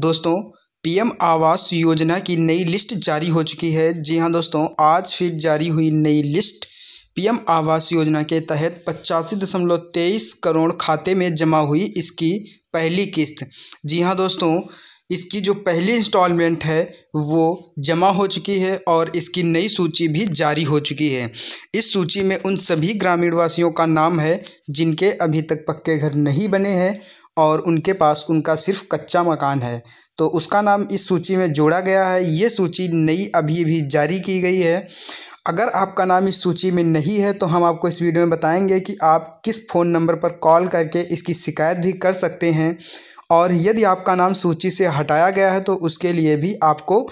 दोस्तों पीएम आवास योजना की नई लिस्ट जारी हो चुकी है जी हाँ दोस्तों आज फिर जारी हुई नई लिस्ट पीएम आवास योजना के तहत पचासी दशमलव तेईस करोड़ खाते में जमा हुई इसकी पहली किस्त जी हाँ दोस्तों इसकी जो पहली इंस्टॉलमेंट है वो जमा हो चुकी है और इसकी नई सूची भी जारी हो चुकी है इस सूची में उन सभी ग्रामीण वासियों का नाम है जिनके अभी तक पक्के घर नहीं बने हैं और उनके पास उनका सिर्फ कच्चा मकान है तो उसका नाम इस सूची में जोड़ा गया है ये सूची नई अभी भी जारी की गई है अगर आपका नाम इस सूची में नहीं है तो हम आपको इस वीडियो में बताएंगे कि आप किस फ़ोन नंबर पर कॉल करके इसकी शिकायत भी कर सकते हैं और यदि आपका नाम सूची से हटाया गया है तो उसके लिए भी आपको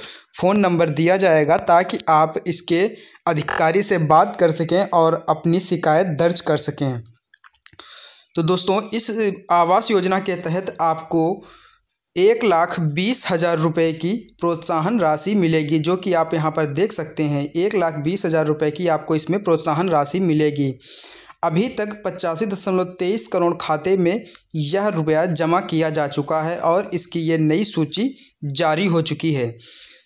फ़ोन नंबर दिया जाएगा ताकि आप इसके अधिकारी से बात कर सकें और अपनी शिकायत दर्ज कर सकें तो दोस्तों इस आवास योजना के तहत आपको एक लाख बीस हज़ार रुपये की प्रोत्साहन राशि मिलेगी जो कि आप यहाँ पर देख सकते हैं एक लाख बीस हज़ार रुपये की आपको इसमें प्रोत्साहन राशि मिलेगी अभी तक पचासी दशमलव तेईस करोड़ खाते में यह रुपया जमा किया जा चुका है और इसकी ये नई सूची जारी हो चुकी है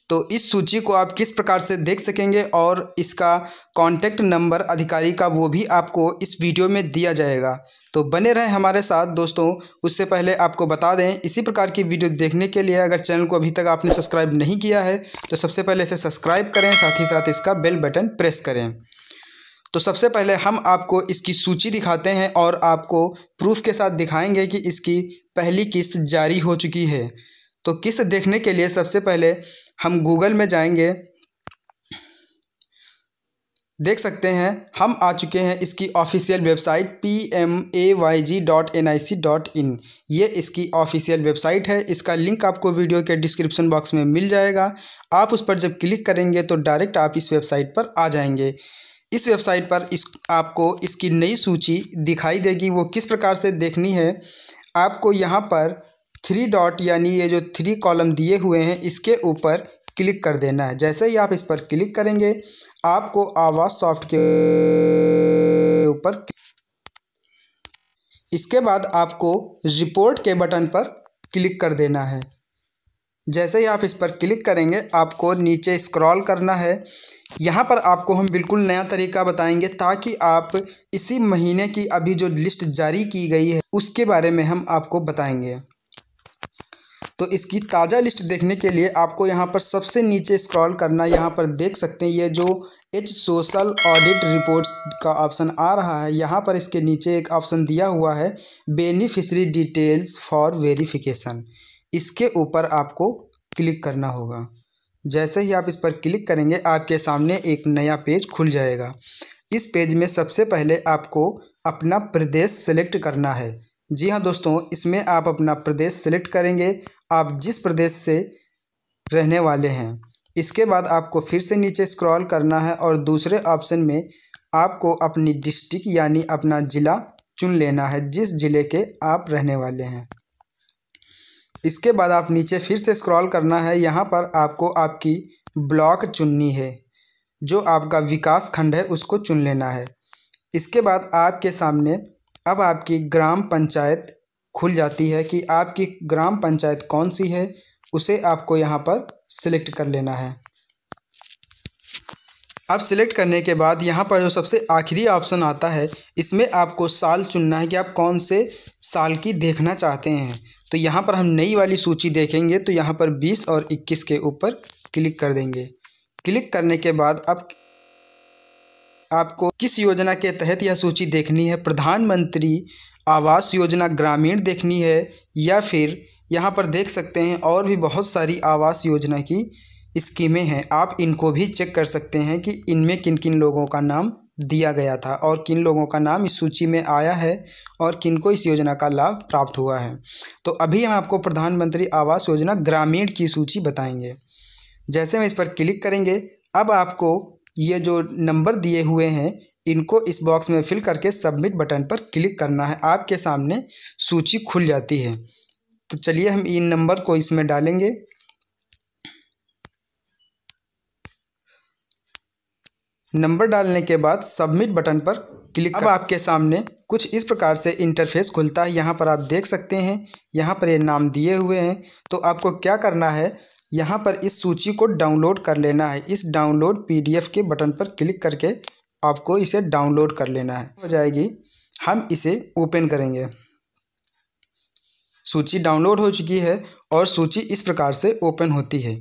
तो इस सूची को आप किस प्रकार से देख सकेंगे और इसका कॉन्टैक्ट नंबर अधिकारी का वो भी आपको इस वीडियो में दिया जाएगा तो बने रहें हमारे साथ दोस्तों उससे पहले आपको बता दें इसी प्रकार की वीडियो देखने के लिए अगर चैनल को अभी तक आपने सब्सक्राइब नहीं किया है तो सबसे पहले इसे सब्सक्राइब करें साथ ही साथ इसका बेल बटन प्रेस करें तो सबसे पहले हम आपको इसकी सूची दिखाते हैं और आपको प्रूफ के साथ दिखाएंगे कि इसकी पहली किस्त जारी हो चुकी है तो किस्त देखने के लिए सबसे पहले हम गूगल में जाएंगे देख सकते हैं हम आ चुके हैं इसकी official website P M A Y G dot N I C dot in ये इसकी ऑफिशियल वेबसाइट है इसका लिंक आपको वीडियो के डिस्क्रिप्शन बॉक्स में मिल जाएगा आप उस पर जब क्लिक करेंगे तो डायरेक्ट आप इस वेबसाइट पर आ जाएंगे इस वेबसाइट पर इस आपको इसकी नई सूची दिखाई देगी वो किस प्रकार से देखनी है आपको यहाँ पर थ्री डॉट यानी ये जो थ्री कॉलम दिए हुए हैं इसके ऊपर क्लिक कर देना है जैसे ही आप इस पर क्लिक करेंगे आपको आवाज़ सॉफ्ट के ऊपर इसके बाद आपको रिपोर्ट के बटन पर क्लिक कर देना है जैसे ही आप इस पर क्लिक करेंगे आपको नीचे स्क्रॉल करना है यहाँ पर आपको हम बिल्कुल नया तरीका बताएंगे ताकि आप इसी महीने की अभी जो लिस्ट जारी की गई है उसके बारे में हम आपको बताएंगे तो इसकी ताज़ा लिस्ट देखने के लिए आपको यहाँ पर सबसे नीचे स्क्रॉल करना यहाँ पर देख सकते हैं ये जो एच सोशल ऑडिट रिपोर्ट्स का ऑप्शन आ रहा है यहाँ पर इसके नीचे एक ऑप्शन दिया हुआ है बेनिफिशरी डिटेल्स फॉर वेरिफिकेशन इसके ऊपर आपको क्लिक करना होगा जैसे ही आप इस पर क्लिक करेंगे आपके सामने एक नया पेज खुल जाएगा इस पेज में सबसे पहले आपको अपना प्रदेश सेलेक्ट करना है जी हाँ दोस्तों इसमें आप अपना प्रदेश सेलेक्ट करेंगे आप जिस प्रदेश से रहने वाले हैं इसके बाद आपको फिर से नीचे स्क्रॉल करना है और दूसरे ऑप्शन में आपको अपनी डिस्ट्रिक्ट यानी अपना ज़िला चुन लेना है जिस ज़िले के आप रहने वाले हैं इसके बाद आप नीचे फिर से स्क्रॉल करना है यहाँ पर आपको आपकी ब्लॉक चुननी है जो आपका विकास खंड है उसको चुन लेना है इसके बाद आपके सामने अब आपकी ग्राम पंचायत खुल जाती है कि आपकी ग्राम पंचायत कौन सी है उसे आपको यहाँ पर सिलेक्ट कर लेना है अब सिलेक्ट करने के बाद यहाँ पर जो सबसे आखिरी ऑप्शन आता है इसमें आपको साल चुनना है कि आप कौन से साल की देखना चाहते हैं तो यहाँ पर हम नई वाली सूची देखेंगे तो यहाँ पर 20 और 21 के ऊपर क्लिक कर देंगे क्लिक करने के बाद अब आपको किस योजना के तहत यह सूची देखनी है प्रधानमंत्री आवास योजना ग्रामीण देखनी है या फिर यहाँ पर देख सकते हैं और भी बहुत सारी आवास योजना की स्कीमें हैं आप इनको भी चेक कर सकते हैं कि इनमें किन किन लोगों का नाम दिया गया था और किन लोगों का नाम इस सूची में आया है और किन को इस योजना का लाभ प्राप्त हुआ है तो अभी हम आपको प्रधानमंत्री आवास योजना ग्रामीण की सूची बताएंगे जैसे हम इस पर क्लिक करेंगे अब आपको ये जो नंबर दिए हुए हैं इनको इस बॉक्स में फिल करके सबमिट बटन पर क्लिक करना है आपके सामने सूची खुल जाती है तो चलिए हम इन नंबर को इसमें डालेंगे नंबर डालने के बाद सबमिट बटन पर क्लिक अब आपके सामने कुछ इस प्रकार से इंटरफेस खुलता है यहाँ पर आप देख सकते हैं यहाँ पर ये नाम दिए हुए हैं तो आपको क्या करना है यहाँ पर इस सूची को डाउनलोड कर लेना है इस डाउनलोड पीडीएफ के बटन पर क्लिक करके आपको इसे डाउनलोड कर लेना है हो जाएगी हम इसे ओपन करेंगे सूची डाउनलोड हो चुकी है और सूची इस प्रकार से ओपन होती है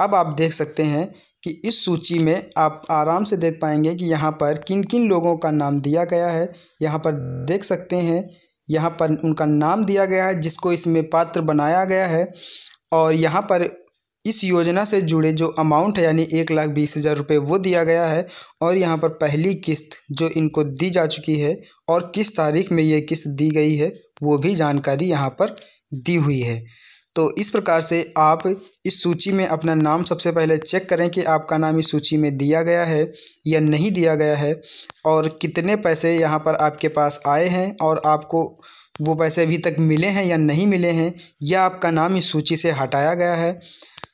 अब आप देख सकते हैं कि इस सूची में आप आराम से देख पाएंगे कि यहाँ पर किन किन लोगों का नाम दिया गया है यहाँ पर देख सकते हैं यहाँ पर उनका नाम दिया गया है जिसको इसमें पात्र बनाया गया है और यहाँ पर इस योजना से जुड़े जो अमाउंट है यानी एक लाख बीस हज़ार रुपये वो दिया गया है और यहाँ पर पहली किस्त जो इनको दी जा चुकी है और किस तारीख में ये किस्त दी गई है वो भी जानकारी यहाँ पर दी हुई है तो इस प्रकार से आप इस सूची में अपना नाम सबसे पहले चेक करें कि आपका नाम इस सूची में दिया गया है या नहीं दिया गया है और कितने पैसे यहाँ पर आपके पास आए हैं और आपको वो पैसे अभी तक मिले हैं या नहीं मिले हैं या आपका नाम इस सूची से हटाया गया है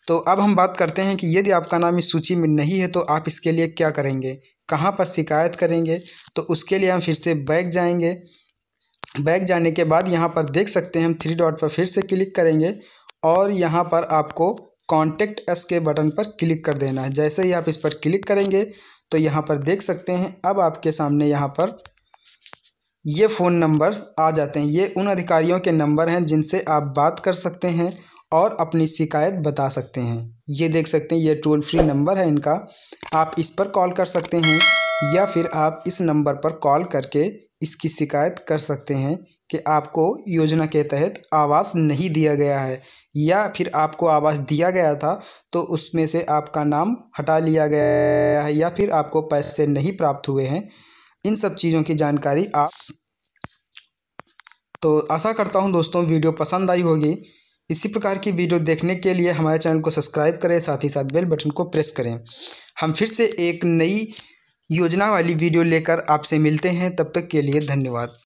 तो अब हम बात करते हैं कि यदि आपका नाम इस सूची में नहीं है तो आप इसके लिए क्या करेंगे कहाँ पर शिकायत करेंगे तो उसके लिए हम फिर से बैग जाएंगे बैग जाने के बाद यहाँ पर देख सकते हैं हम थ्री डॉट पर फिर से क्लिक करेंगे और यहाँ पर आपको कॉन्टेक्ट एस के बटन पर क्लिक कर देना है जैसे ही आप इस पर क्लिक करेंगे तो यहाँ पर देख सकते हैं अब आपके सामने यहाँ पर ये फ़ोन नंबर आ जाते हैं ये उन अधिकारियों के नंबर हैं जिनसे आप बात कर सकते हैं और अपनी शिकायत बता सकते हैं ये देख सकते हैं ये टोल फ्री नंबर है इनका आप इस पर कॉल कर सकते हैं या फिर आप इस नंबर पर कॉल करके इसकी शिकायत कर सकते हैं कि आपको योजना के तहत आवास नहीं दिया गया है या फिर आपको आवास दिया गया था तो उसमें से आपका नाम हटा लिया गया है या फिर आपको पैसे नहीं प्राप्त हुए हैं इन सब चीज़ों की जानकारी आप तो आशा करता हूँ दोस्तों वीडियो पसंद आई होगी इसी प्रकार की वीडियो देखने के लिए हमारे चैनल को सब्सक्राइब करें साथ ही साथ बेल बटन को प्रेस करें हम फिर से एक नई योजना वाली वीडियो लेकर आपसे मिलते हैं तब तक के लिए धन्यवाद